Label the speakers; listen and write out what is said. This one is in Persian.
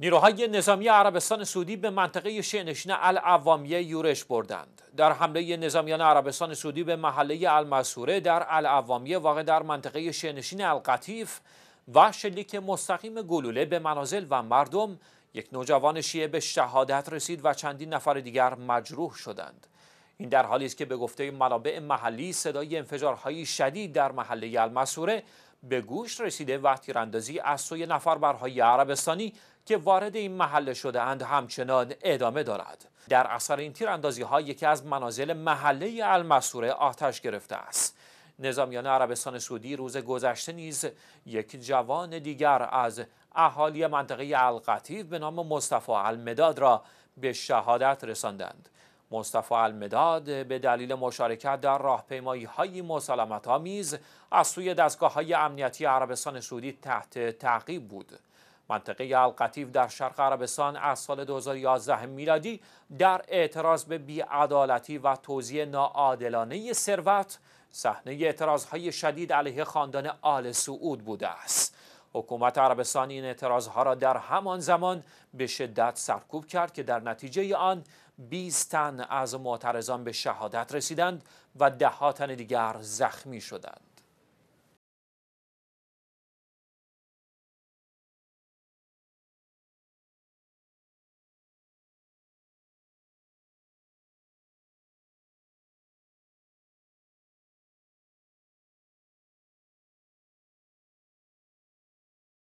Speaker 1: نیروهای نظامی عربستان سعودی به منطقه شهنشین العوامیه یورش بردند در حمله نظامیان عربستان سعودی به محله المسوره در العوامیه واقع در منطقه شنشین القطیف و شلیک مستقیم گلوله به منازل و مردم یک نوجوان شیعه به شهادت رسید و چندین نفر دیگر مجروح شدند این در حالی است که به گفته منابع محلی صدای انفجارهای شدید در محله المسوره به گوش رسیده و تیراندازی از سوی نفر برهای عربستانی که وارد این محله شده اند همچنان ادامه دارد در اثر این تیراندازی ها یکی از منازل محله المسوره آتش گرفته است نظامیان عربستان سعودی روز گذشته نیز یک جوان دیگر از اهالی منطقه القطیف به نام مصطفی المداد را به شهادت رساندند مصطفی المداد به دلیل مشارکت در راهپیمایی های مسالمت آمیز از سوی دستگاه های امنیتی عربستان سعودی تحت تعقیب بود منطقه القطیف در شرق عربستان از سال 2011 میلادی در اعتراض به بیعدالتی و توزیع ناعادلانه ثروت صحنه اعتراضهای شدید علیه خاندان آل سعود بوده است حکومت عربستان این اعتراضها را در همان زمان به شدت سرکوب کرد که در نتیجه آن 20 تن از معترضان به شهادت رسیدند و ده تن دیگر زخمی شدند